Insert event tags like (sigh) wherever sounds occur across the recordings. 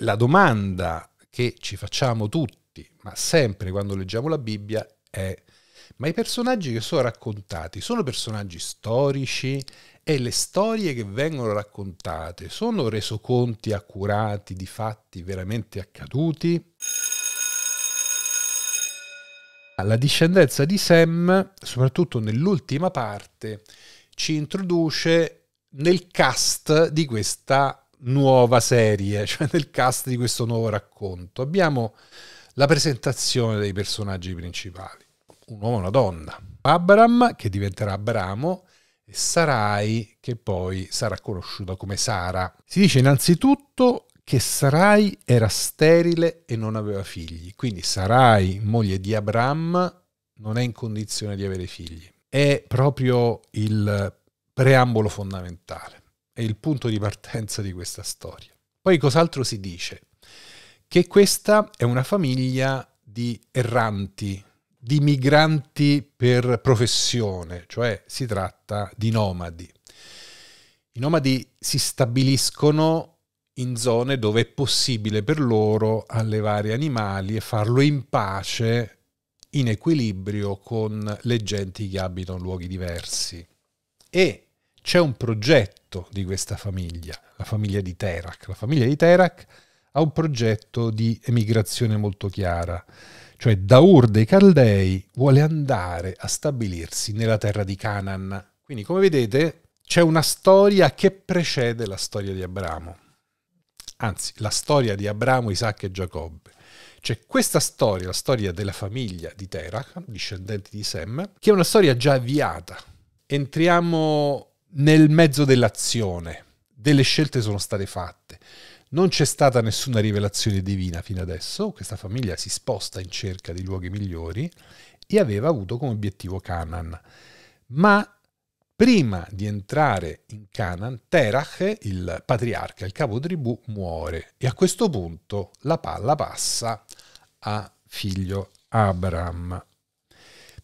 la domanda che ci facciamo tutti, ma sempre quando leggiamo la Bibbia, è ma i personaggi che sono raccontati sono personaggi storici e le storie che vengono raccontate sono resoconti accurati di fatti veramente accaduti? La discendenza di Sam, soprattutto nell'ultima parte, ci introduce nel cast di questa nuova serie, (laughs) cioè nel cast di questo nuovo racconto, abbiamo la presentazione dei personaggi principali. Un uomo e una donna. Abram, che diventerà Abramo, e Sarai, che poi sarà conosciuta come Sara. Si dice innanzitutto che Sarai era sterile e non aveva figli, quindi Sarai, moglie di Abram, non è in condizione di avere figli. È proprio il preambolo fondamentale è il punto di partenza di questa storia. Poi cos'altro si dice? Che questa è una famiglia di erranti, di migranti per professione, cioè si tratta di nomadi. I nomadi si stabiliscono in zone dove è possibile per loro allevare animali e farlo in pace, in equilibrio con le genti che abitano luoghi diversi. E c'è un progetto di questa famiglia, la famiglia di Terak. La famiglia di Terak ha un progetto di emigrazione molto chiara, cioè da Ur dei Caldei vuole andare a stabilirsi nella terra di Canaan. Quindi come vedete c'è una storia che precede la storia di Abramo, anzi la storia di Abramo, Isacco e Giacobbe. C'è questa storia, la storia della famiglia di Terak, discendenti di Sem, che è una storia già avviata. Entriamo nel mezzo dell'azione. Delle scelte sono state fatte. Non c'è stata nessuna rivelazione divina fino adesso, questa famiglia si sposta in cerca di luoghi migliori e aveva avuto come obiettivo Canaan. Ma prima di entrare in Canaan, Terach, il patriarca, il capo tribù, muore e a questo punto la palla passa a figlio Abraham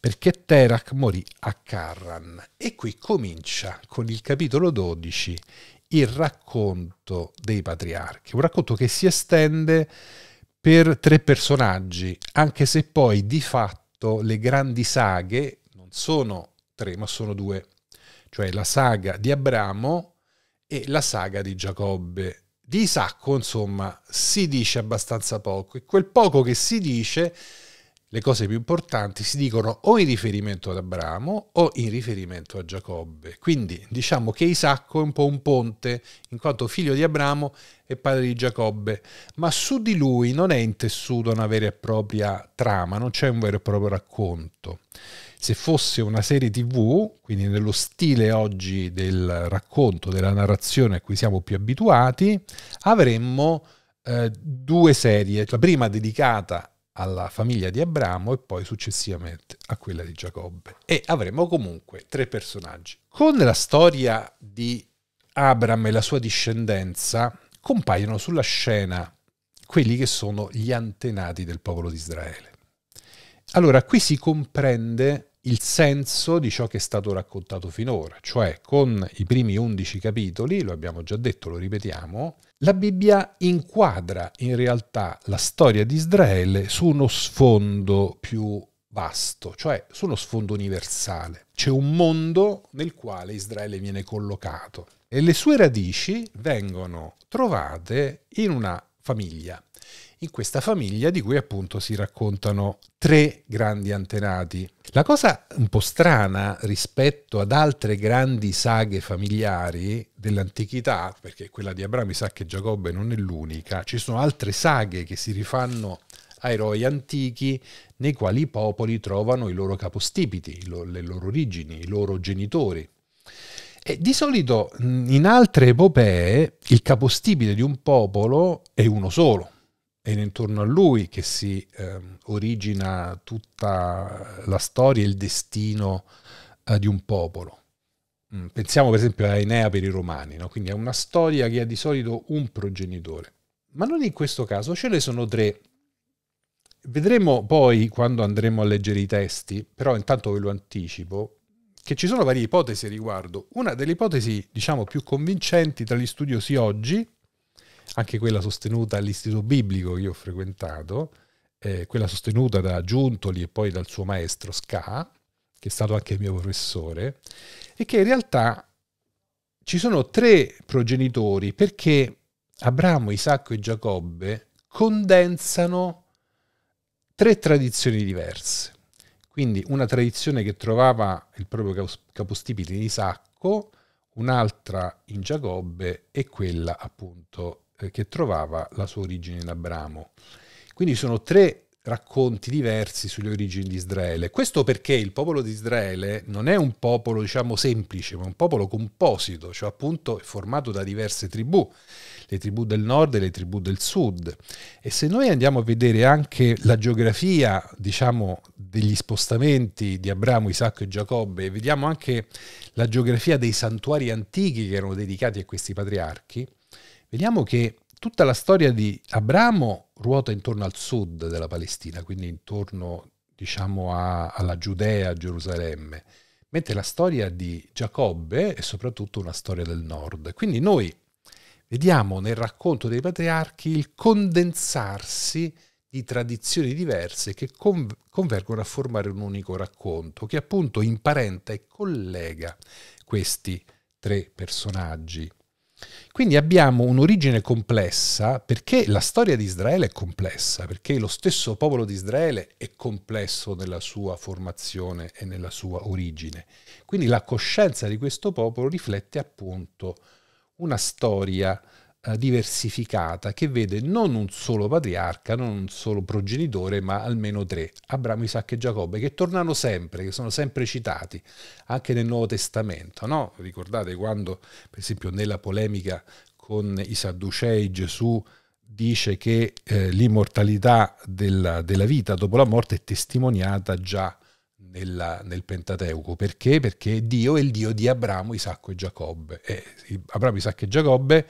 perché Terak morì a Carran. E qui comincia con il capitolo 12 il racconto dei patriarchi, un racconto che si estende per tre personaggi, anche se poi di fatto le grandi saghe non sono tre, ma sono due, cioè la saga di Abramo e la saga di Giacobbe. Di Isacco, insomma, si dice abbastanza poco e quel poco che si dice le cose più importanti si dicono o in riferimento ad Abramo o in riferimento a Giacobbe. Quindi diciamo che Isacco è un po' un ponte, in quanto figlio di Abramo e padre di Giacobbe, ma su di lui non è intessuta una vera e propria trama, non c'è un vero e proprio racconto. Se fosse una serie tv, quindi nello stile oggi del racconto, della narrazione a cui siamo più abituati, avremmo eh, due serie, la prima dedicata alla famiglia di Abramo e poi successivamente a quella di Giacobbe. E avremo comunque tre personaggi. Con la storia di Abramo e la sua discendenza compaiono sulla scena quelli che sono gli antenati del popolo di Israele. Allora, qui si comprende il senso di ciò che è stato raccontato finora, cioè con i primi 11 capitoli, lo abbiamo già detto, lo ripetiamo, la Bibbia inquadra in realtà la storia di Israele su uno sfondo più vasto, cioè su uno sfondo universale. C'è un mondo nel quale Israele viene collocato e le sue radici vengono trovate in una famiglia, in questa famiglia di cui appunto si raccontano tre grandi antenati. La cosa un po' strana rispetto ad altre grandi saghe familiari dell'antichità, perché quella di Abramo, Isacco e Giacobbe non è l'unica, ci sono altre saghe che si rifanno a eroi antichi nei quali i popoli trovano i loro capostipiti, le loro origini, i loro genitori. E di solito in altre epopee il capostipite di un popolo è uno solo, è intorno a lui che si eh, origina tutta la storia e il destino eh, di un popolo. Mm, pensiamo per esempio a Enea per i romani, no? quindi è una storia che ha di solito un progenitore, ma non in questo caso, ce ne sono tre. Vedremo poi quando andremo a leggere i testi, però intanto ve lo anticipo, che ci sono varie ipotesi a riguardo. Una delle ipotesi, diciamo, più convincenti tra gli studiosi oggi anche quella sostenuta all'istituto biblico che io ho frequentato, eh, quella sostenuta da Giuntoli e poi dal suo maestro Ska, che è stato anche il mio professore, e che in realtà ci sono tre progenitori perché Abramo, Isacco e Giacobbe condensano tre tradizioni diverse. Quindi una tradizione che trovava il proprio capostipite in Isacco, un'altra in Giacobbe e quella appunto eh, che trovava la sua origine in Abramo. Quindi sono tre racconti diversi sulle origini di Israele. Questo perché il popolo di Israele non è un popolo, diciamo, semplice, ma un popolo composito, cioè appunto formato da diverse tribù, le tribù del nord e le tribù del sud. E se noi andiamo a vedere anche la geografia, diciamo, degli spostamenti di Abramo, Isacco e Giacobbe, e vediamo anche la geografia dei santuari antichi che erano dedicati a questi patriarchi, vediamo che tutta la storia di Abramo ruota intorno al sud della Palestina, quindi intorno diciamo, a, alla Giudea, a Gerusalemme, mentre la storia di Giacobbe è soprattutto una storia del nord. Quindi noi vediamo nel racconto dei patriarchi il condensarsi di tradizioni diverse che convergono a formare un unico racconto che appunto imparenta e collega questi tre personaggi quindi abbiamo un'origine complessa perché la storia di Israele è complessa, perché lo stesso popolo di Israele è complesso nella sua formazione e nella sua origine. Quindi la coscienza di questo popolo riflette appunto una storia eh, diversificata che vede non un solo patriarca, non un solo progenitore, ma almeno tre, Abramo, Isacco e Giacobbe, che tornano sempre, che sono sempre citati anche nel Nuovo Testamento. No? Ricordate quando, per esempio, nella polemica con i Sadducei Gesù dice che eh, l'immortalità della, della vita dopo la morte è testimoniata già nella, nel Pentateuco. Perché? Perché Dio è il Dio di Abramo, Isacco e Giacobbe. E Abramo, Isacco e Giacobbe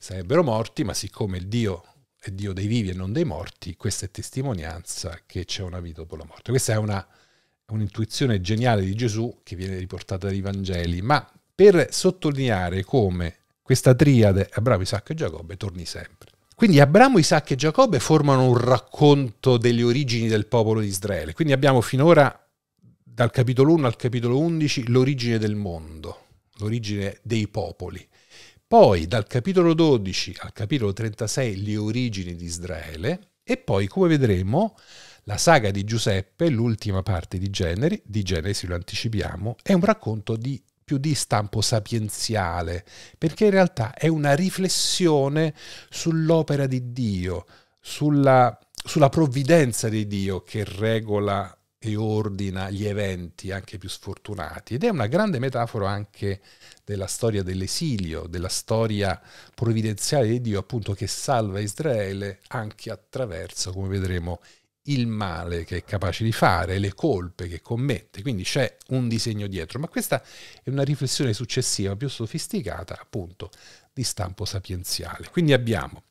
sarebbero morti, ma siccome il Dio è Dio dei vivi e non dei morti, questa è testimonianza che c'è una vita dopo la morte. Questa è una, un'intuizione geniale di Gesù che viene riportata dai Vangeli, ma per sottolineare come questa triade Abramo, Isacco e Giacobbe torni sempre. Quindi Abramo, Isacco e Giacobbe formano un racconto delle origini del popolo di Israele. Quindi abbiamo finora dal capitolo 1 al capitolo 11 l'origine del mondo, l'origine dei popoli. Poi dal capitolo 12 al capitolo 36 le origini di Israele e poi, come vedremo, la saga di Giuseppe, l'ultima parte di, Generi, di Genesi, lo anticipiamo, è un racconto di più di stampo sapienziale, perché in realtà è una riflessione sull'opera di Dio, sulla, sulla provvidenza di Dio che regola e ordina gli eventi anche più sfortunati ed è una grande metafora anche della storia dell'esilio, della storia provvidenziale di Dio appunto che salva Israele anche attraverso, come vedremo, il male che è capace di fare, le colpe che commette, quindi c'è un disegno dietro, ma questa è una riflessione successiva, più sofisticata, appunto, di stampo sapienziale. Quindi abbiamo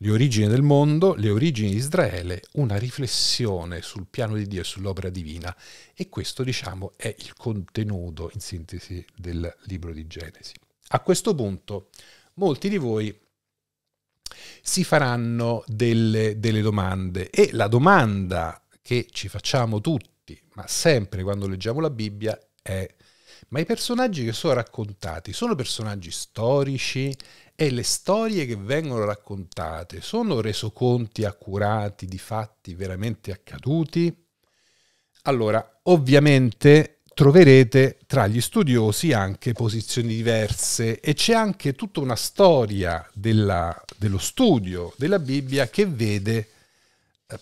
le origini del mondo, le origini di Israele, una riflessione sul piano di Dio e sull'opera divina e questo diciamo è il contenuto in sintesi del libro di Genesi. A questo punto molti di voi si faranno delle, delle domande e la domanda che ci facciamo tutti, ma sempre quando leggiamo la Bibbia, è ma i personaggi che sono raccontati sono personaggi storici e le storie che vengono raccontate sono resoconti accurati di fatti veramente accaduti? Allora, ovviamente troverete tra gli studiosi anche posizioni diverse e c'è anche tutta una storia della, dello studio della Bibbia che vede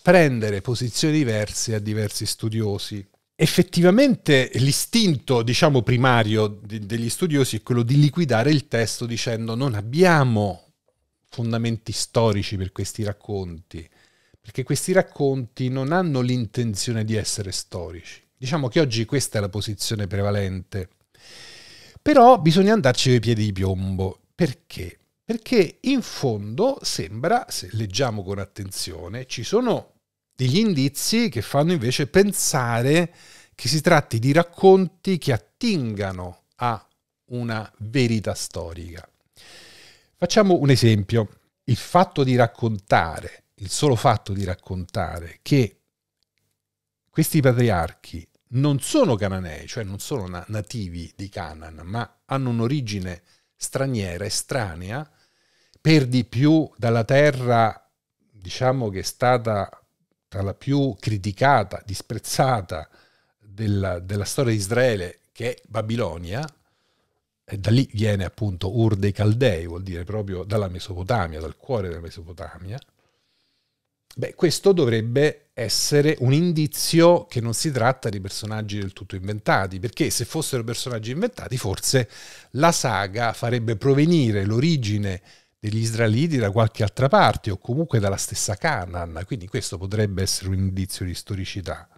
prendere posizioni diverse a diversi studiosi effettivamente l'istinto, diciamo, primario de- degli studiosi è quello di liquidare il testo dicendo non abbiamo fondamenti storici per questi racconti, perché questi racconti non hanno l'intenzione di essere storici. Diciamo che oggi questa è la posizione prevalente. Però bisogna andarci coi piedi di piombo. Perché? Perché in fondo sembra, se leggiamo con attenzione, ci sono degli indizi che fanno invece pensare che si tratti di racconti che attingano a una verità storica. Facciamo un esempio. Il fatto di raccontare, il solo fatto di raccontare che questi patriarchi non sono cananei, cioè non sono na nativi di Canaan, ma hanno un'origine straniera, estranea, per di più dalla terra, diciamo che è stata tra la più criticata, disprezzata della, della storia di Israele, che è Babilonia, e da lì viene appunto Ur dei Caldei, vuol dire proprio dalla Mesopotamia, dal cuore della Mesopotamia, beh, questo dovrebbe essere un indizio che non si tratta di personaggi del tutto inventati, perché se fossero personaggi inventati forse la saga farebbe provenire l'origine degli israeliti da qualche altra parte o comunque dalla stessa Canaan, quindi questo potrebbe essere un indizio di storicità.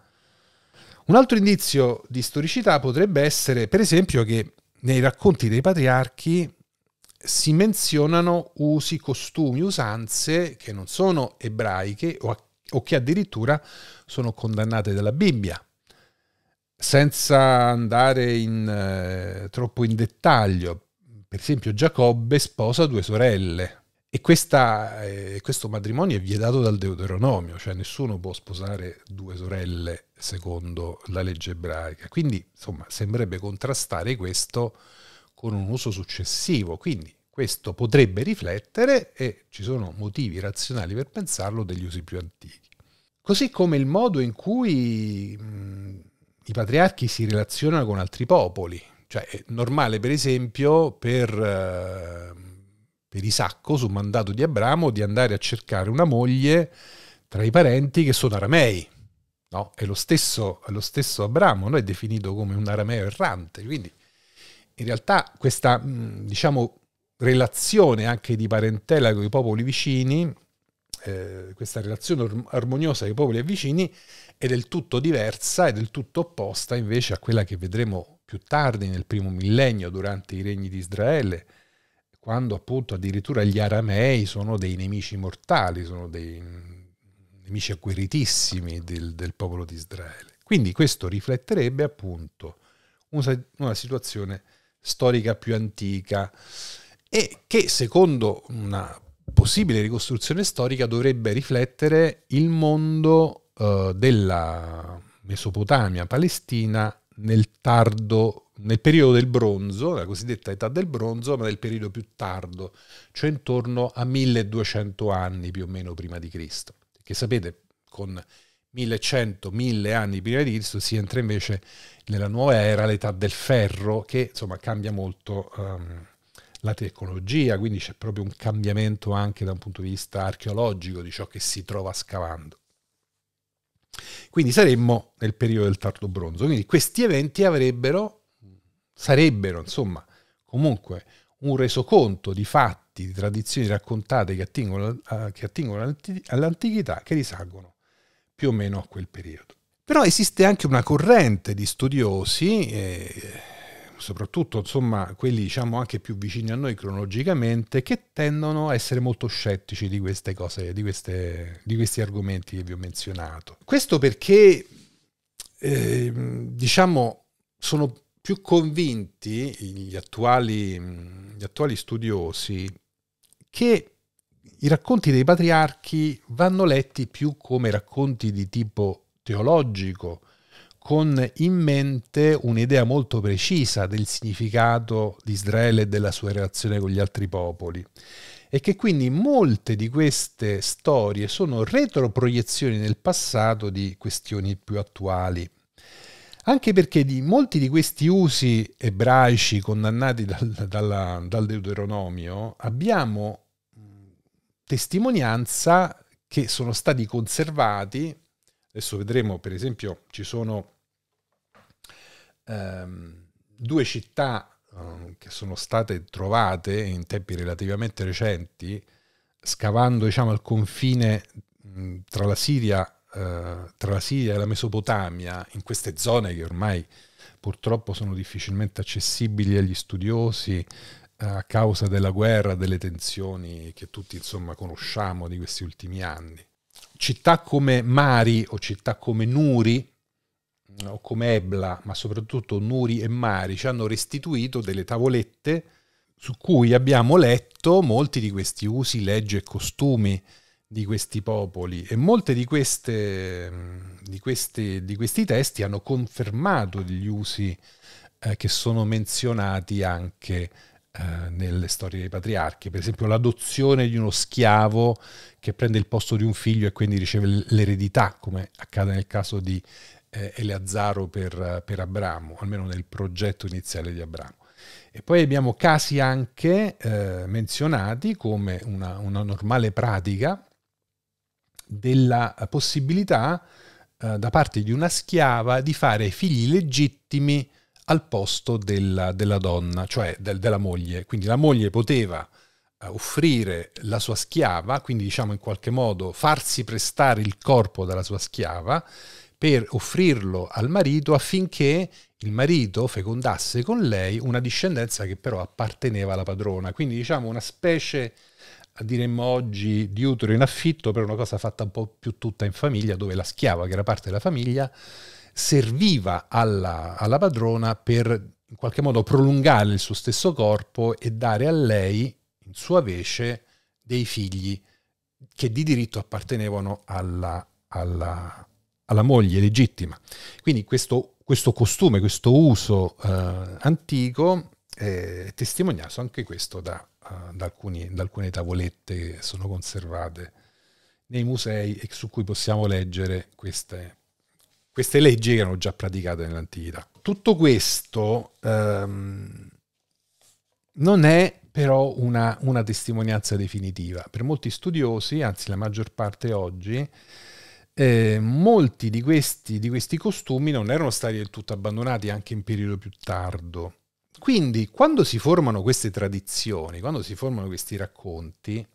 Un altro indizio di storicità potrebbe essere, per esempio, che nei racconti dei patriarchi si menzionano usi, costumi, usanze che non sono ebraiche o, o che addirittura sono condannate dalla Bibbia. Senza andare in, eh, troppo in dettaglio, per esempio Giacobbe sposa due sorelle e questa, eh, questo matrimonio è vietato dal Deuteronomio, cioè nessuno può sposare due sorelle secondo la legge ebraica. Quindi, insomma, sembrerebbe contrastare questo con un uso successivo. Quindi questo potrebbe riflettere, e ci sono motivi razionali per pensarlo, degli usi più antichi. Così come il modo in cui mh, mm, i patriarchi si relazionano con altri popoli. Cioè è normale per esempio per, eh, per Isacco su mandato di Abramo di andare a cercare una moglie tra i parenti che sono aramei. No? È, lo stesso, è lo stesso Abramo, no? è definito come un arameo errante. Quindi in realtà questa diciamo, relazione anche di parentela con i popoli vicini, eh, questa relazione armoniosa con i popoli vicini, è del tutto diversa, è del tutto opposta invece a quella che vedremo più tardi nel primo millennio durante i regni di Israele, quando appunto addirittura gli aramei sono dei nemici mortali, sono dei nemici acquiritissimi del, del popolo di Israele. Quindi questo rifletterebbe appunto una, una situazione storica più antica e che secondo una possibile ricostruzione storica dovrebbe riflettere il mondo eh, della Mesopotamia palestina nel tardo, nel periodo del bronzo, la cosiddetta età del bronzo, ma nel periodo più tardo, cioè intorno a 1200 anni più o meno prima di Cristo. Che sapete, con 1100, 1000 anni prima di Cristo si entra invece nella nuova era, l'età del ferro, che insomma cambia molto um, la tecnologia, quindi c'è proprio un cambiamento anche da un punto di vista archeologico di ciò che si trova scavando. Quindi saremmo nel periodo del tardo bronzo. Quindi questi eventi avrebbero, sarebbero insomma comunque un resoconto di fatti, di tradizioni raccontate che attingono, che attingono all'antichità che risalgono più o meno a quel periodo. Però esiste anche una corrente di studiosi, eh, soprattutto insomma, quelli diciamo anche più vicini a noi cronologicamente, che tendono a essere molto scettici di queste cose, di, queste, di questi argomenti che vi ho menzionato. Questo perché, eh, diciamo, sono più convinti gli attuali, gli attuali studiosi che i racconti dei patriarchi vanno letti più come racconti di tipo teologico, con in mente un'idea molto precisa del significato di Israele e della sua relazione con gli altri popoli e che quindi molte di queste storie sono retroproiezioni nel passato di questioni più attuali. Anche perché di molti di questi usi ebraici condannati dal, dalla, dal Deuteronomio abbiamo testimonianza che sono stati conservati Adesso vedremo, per esempio, ci sono ehm, due città eh, che sono state trovate in tempi relativamente recenti, scavando diciamo, al confine mh, tra, la Siria, eh, tra la Siria e la Mesopotamia, in queste zone che ormai purtroppo sono difficilmente accessibili agli studiosi eh, a causa della guerra, delle tensioni che tutti insomma conosciamo di questi ultimi anni città come Mari o città come Nuri o come Ebla, ma soprattutto Nuri e Mari, ci hanno restituito delle tavolette su cui abbiamo letto molti di questi usi, leggi e costumi di questi popoli e molti di, di, di questi testi hanno confermato gli usi eh, che sono menzionati anche eh, nelle storie dei patriarchi, per esempio l'adozione di uno schiavo che prende il posto di un figlio e quindi riceve l'eredità, come accade nel caso di eh, Eleazzaro per, per Abramo, almeno nel progetto iniziale di Abramo. E poi abbiamo casi anche eh, menzionati come una, una, normale pratica della possibilità eh, da parte di una schiava di fare figli legittimi al posto della, della donna, cioè del, della moglie. Quindi la moglie poteva eh, offrire la sua schiava, quindi diciamo in qualche modo farsi prestare il corpo dalla sua schiava per offrirlo al marito affinché il marito fecondasse con lei una discendenza che però apparteneva alla padrona. Quindi diciamo una specie, diremmo oggi, di utero in affitto per una cosa fatta un po' più tutta in famiglia, dove la schiava, che era parte della famiglia, serviva alla, alla padrona per in qualche modo prolungare il suo stesso corpo e dare a lei, in sua vece, dei figli che di diritto appartenevano alla, alla, alla moglie legittima. Quindi questo, questo costume, questo uso eh, antico è testimoniato anche questo da, uh, da, alcuni, da, alcune tavolette che sono conservate nei musei e su cui possiamo leggere queste, queste leggi erano già praticate nell'antichità. Tutto questo ehm, non è però una, una, testimonianza definitiva. Per molti studiosi, anzi la maggior parte oggi, eh, molti di questi, di questi costumi non erano stati del tutto abbandonati anche in periodo più tardo. Quindi quando si formano queste tradizioni, quando si formano questi racconti,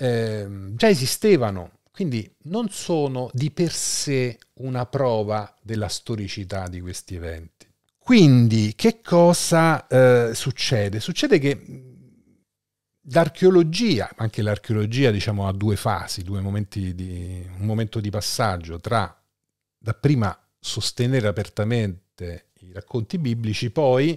eh, già esistevano quindi non sono di per sé una prova della storicità di questi eventi. Quindi che cosa eh, succede? Succede che mm, l'archeologia, anche l'archeologia diciamo ha due fasi, due momenti di, un momento di passaggio tra dapprima sostenere apertamente i racconti biblici, poi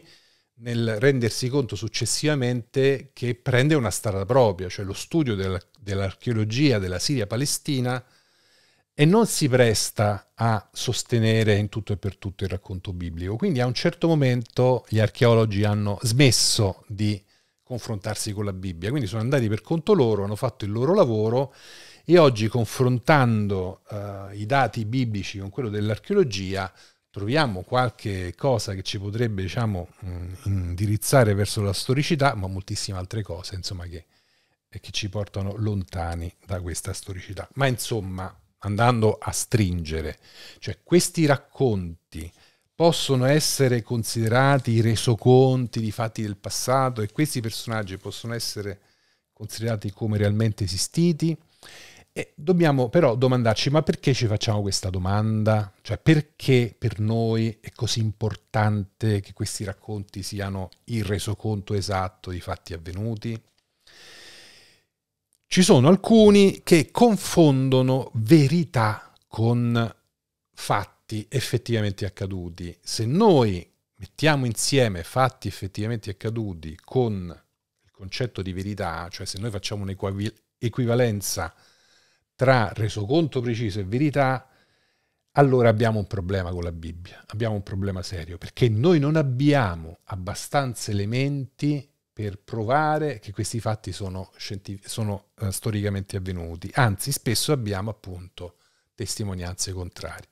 nel rendersi conto successivamente che prende una strada propria, cioè lo studio del, dell'archeologia della Siria-Palestina e non si presta a sostenere in tutto e per tutto il racconto biblico. Quindi a un certo momento gli archeologi hanno smesso di confrontarsi con la Bibbia, quindi sono andati per conto loro, hanno fatto il loro lavoro e oggi confrontando eh, i dati biblici con quello dell'archeologia troviamo qualche cosa che ci potrebbe diciamo, mm, indirizzare verso la storicità, ma moltissime altre cose insomma, che e che ci portano lontani da questa storicità. Ma insomma, andando a stringere, cioè questi racconti possono essere considerati resoconti di fatti del passato e questi personaggi possono essere considerati come realmente esistiti. E dobbiamo però domandarci, ma perché ci facciamo questa domanda? Cioè perché per noi è così importante che questi racconti siano il resoconto esatto di fatti avvenuti? Ci sono alcuni che confondono verità con fatti effettivamente accaduti. Se noi mettiamo insieme fatti effettivamente accaduti con il concetto di verità, cioè se noi facciamo un'equivalenza tra resoconto preciso e verità, allora abbiamo un problema con la Bibbia, abbiamo un problema serio, perché noi non abbiamo abbastanza elementi per provare che questi fatti sono, sono eh, storicamente avvenuti, anzi spesso abbiamo appunto testimonianze contrarie.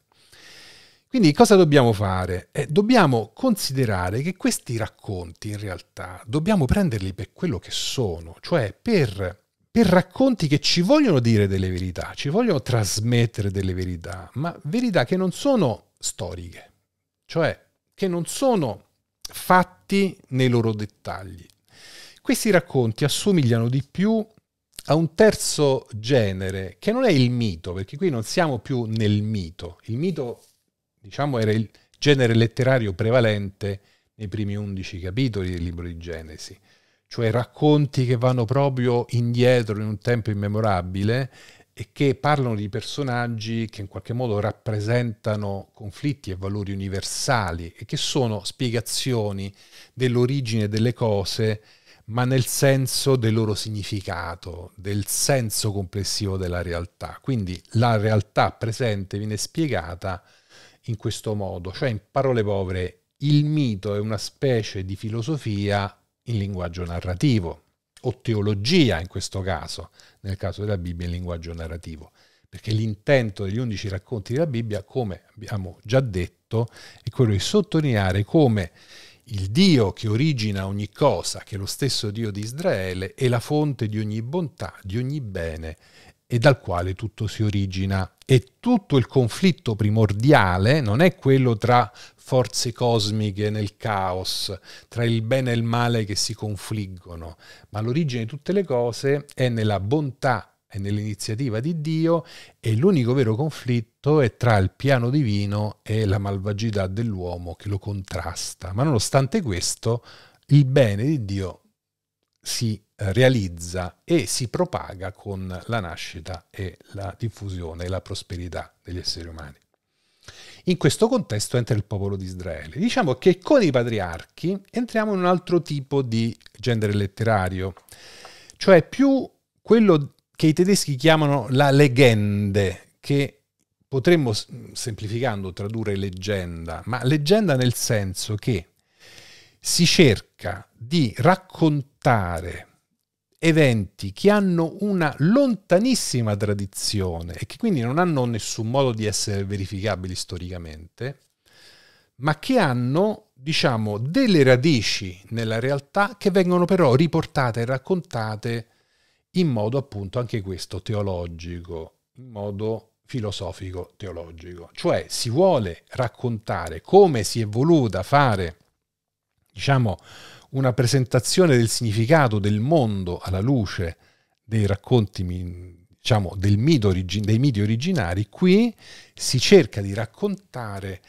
Quindi cosa dobbiamo fare? Eh, dobbiamo considerare che questi racconti in realtà dobbiamo prenderli per quello che sono, cioè per, per racconti che ci vogliono dire delle verità, ci vogliono trasmettere delle verità, ma verità che non sono storiche, cioè che non sono fatti nei loro dettagli, questi racconti assomigliano di più a un terzo genere, che non è il mito, perché qui non siamo più nel mito. Il mito, diciamo, era il genere letterario prevalente nei primi undici capitoli del libro di Genesi, cioè racconti che vanno proprio indietro in un tempo immemorabile e che parlano di personaggi che in qualche modo rappresentano conflitti e valori universali e che sono spiegazioni dell'origine delle cose ma nel senso del loro significato, del senso complessivo della realtà. Quindi la realtà presente viene spiegata in questo modo, cioè in parole povere, il mito è una specie di filosofia in linguaggio narrativo, o teologia in questo caso, nel caso della Bibbia in linguaggio narrativo, perché l'intento degli undici racconti della Bibbia, come abbiamo già detto, è quello di sottolineare come il Dio che origina ogni cosa, che è lo stesso Dio di Israele, è la fonte di ogni bontà, di ogni bene e dal quale tutto si origina. E tutto il conflitto primordiale non è quello tra forze cosmiche nel caos, tra il bene e il male che si confliggono, ma l'origine di tutte le cose è nella bontà è nell'iniziativa di Dio e l'unico vero conflitto è tra il piano divino e la malvagità dell'uomo che lo contrasta. Ma nonostante questo, il bene di Dio si eh, realizza e si propaga con la nascita e la diffusione e la prosperità degli esseri umani. In questo contesto entra il popolo di Israele. Diciamo che con i patriarchi entriamo in un altro tipo di genere letterario, cioè più quello che i tedeschi chiamano la legende, che potremmo, semplificando, tradurre leggenda, ma leggenda nel senso che si cerca di raccontare eventi che hanno una lontanissima tradizione e che quindi non hanno nessun modo di essere verificabili storicamente, ma che hanno, diciamo, delle radici nella realtà che vengono però riportate e raccontate in modo appunto anche questo teologico, in modo filosofico teologico, cioè si vuole raccontare come si è voluta fare, diciamo, una presentazione del significato del mondo alla luce dei racconti diciamo, mito origi- dei miti originari, qui si cerca di raccontare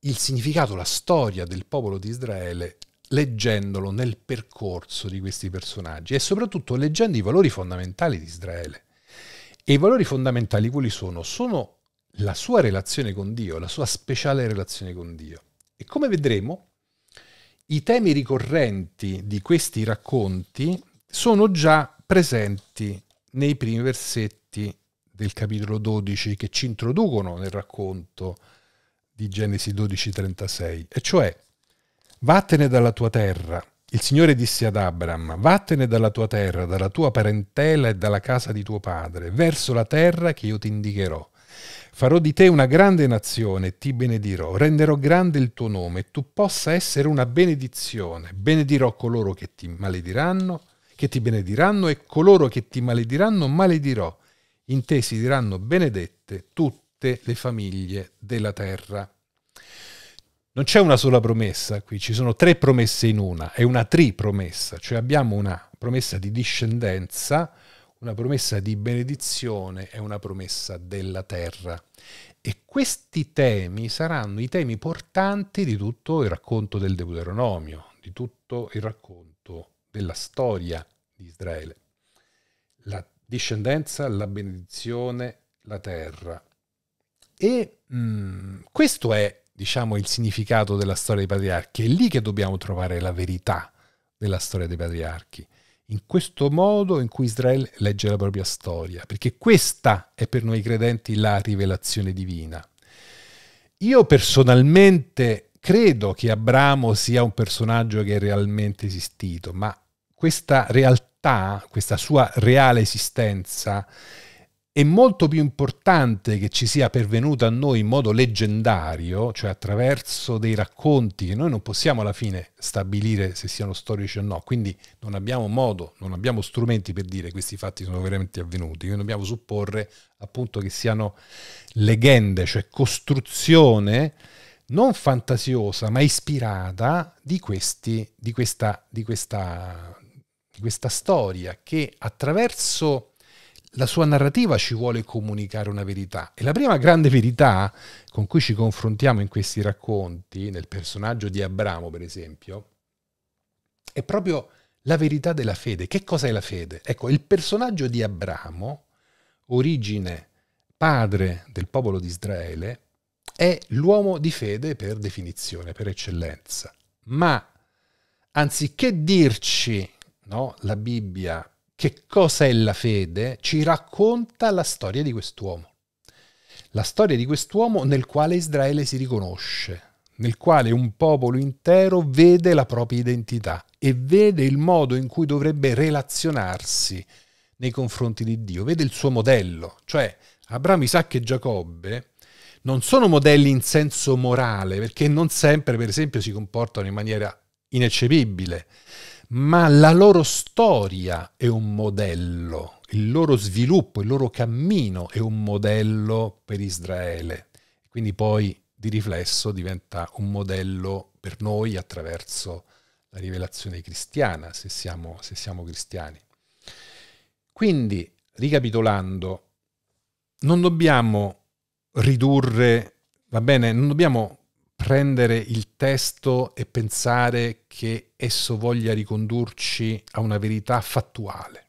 il significato, la storia del popolo di Israele leggendolo nel percorso di questi personaggi e soprattutto leggendo i valori fondamentali di Israele. E i valori fondamentali quali sono? Sono la sua relazione con Dio, la sua speciale relazione con Dio. E come vedremo, i temi ricorrenti di questi racconti sono già presenti nei primi versetti del capitolo 12 che ci introducono nel racconto di Genesi 12:36, e cioè Vattene dalla tua terra. Il Signore disse ad Abram, vattene dalla tua terra, dalla tua parentela e dalla casa di tuo padre, verso la terra che io ti indicherò. Farò di te una grande nazione, ti benedirò, renderò grande il tuo nome, e tu possa essere una benedizione. Benedirò coloro che ti malediranno, che ti benediranno, e coloro che ti malediranno maledirò. In te si diranno benedette tutte le famiglie della terra. Non c'è una sola promessa qui, ci sono tre promesse in una, è una tripromessa, cioè abbiamo una promessa di discendenza, una promessa di benedizione e una promessa della terra. E questi temi saranno i temi portanti di tutto il racconto del Deuteronomio, di tutto il racconto della storia di Israele. La discendenza, la benedizione, la terra. E mh, mm, questo è diciamo, il significato della storia dei patriarchi. È lì che dobbiamo trovare la verità della storia dei patriarchi. In questo modo in cui Israele legge la propria storia, perché questa è per noi credenti la rivelazione divina. Io personalmente credo che Abramo sia un personaggio che è realmente esistito, ma questa realtà, questa sua reale esistenza, è molto più importante che ci sia pervenuta a noi in modo leggendario, cioè attraverso dei racconti che noi non possiamo alla fine stabilire se siano storici o no, quindi non abbiamo modo, non abbiamo strumenti per dire questi fatti sono veramente avvenuti, noi dobbiamo supporre appunto che siano leggende, cioè costruzione non fantasiosa ma ispirata di, questi, di, questa, di, questa, di questa storia che attraverso la sua narrativa ci vuole comunicare una verità. E la prima grande verità con cui ci confrontiamo in questi racconti, nel personaggio di Abramo per esempio, è proprio la verità della fede. Che cosa è la fede? Ecco, il personaggio di Abramo, origine padre del popolo di Israele, è l'uomo di fede per definizione, per eccellenza. Ma anziché dirci no, la Bibbia che cosa è la fede, ci racconta la storia di quest'uomo. La storia di quest'uomo nel quale Israele si riconosce, nel quale un popolo intero vede la propria identità e vede il modo in cui dovrebbe relazionarsi nei confronti di Dio, vede il suo modello, cioè Abramo, Isacco e Giacobbe non sono modelli in senso morale, perché non sempre, per esempio, si comportano in maniera ineccepibile, ma la loro storia è un modello, il loro sviluppo, il loro cammino è un modello per Israele. Quindi poi di riflesso diventa un modello per noi attraverso la rivelazione cristiana, se siamo, se siamo cristiani. Quindi, ricapitolando, non dobbiamo ridurre, va bene, non dobbiamo prendere il testo e pensare che esso voglia ricondurci a una verità fattuale,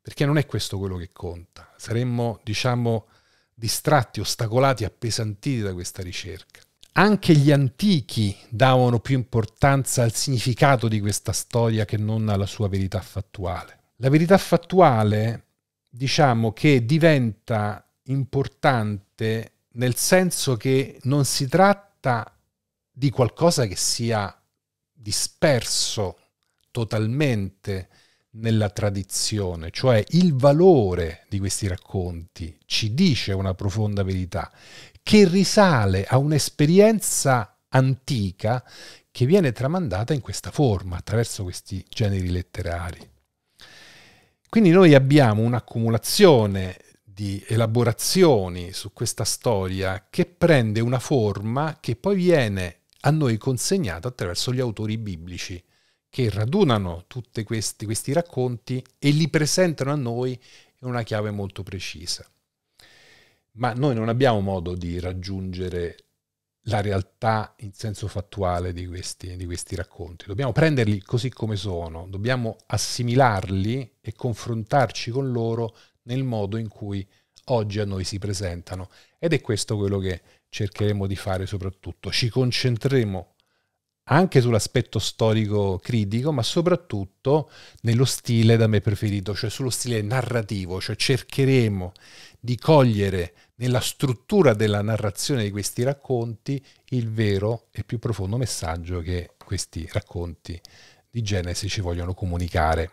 perché non è questo quello che conta. Saremmo, diciamo, distratti, ostacolati, appesantiti da questa ricerca. Anche gli antichi davano più importanza al significato di questa storia che non alla sua verità fattuale. La verità fattuale, diciamo che diventa importante nel senso che non si tratta di qualcosa che sia disperso totalmente nella tradizione, cioè il valore di questi racconti ci dice una profonda verità che risale a un'esperienza antica che viene tramandata in questa forma, attraverso questi generi letterari. Quindi noi abbiamo un'accumulazione di elaborazioni su questa storia che prende una forma che poi viene a noi consegnato attraverso gli autori biblici che radunano tutti questi, questi racconti e li presentano a noi in una chiave molto precisa. Ma noi non abbiamo modo di raggiungere la realtà in senso fattuale di questi, di questi, racconti. Dobbiamo prenderli così come sono, dobbiamo assimilarli e confrontarci con loro nel modo in cui oggi a noi si presentano. Ed è questo quello che cercheremo di fare soprattutto. Ci concentreremo anche sull'aspetto storico critico, ma soprattutto nello stile da me preferito, cioè sullo stile narrativo, cioè cercheremo di cogliere nella struttura della narrazione di questi racconti il vero e più profondo messaggio che questi racconti di Genesi ci vogliono comunicare.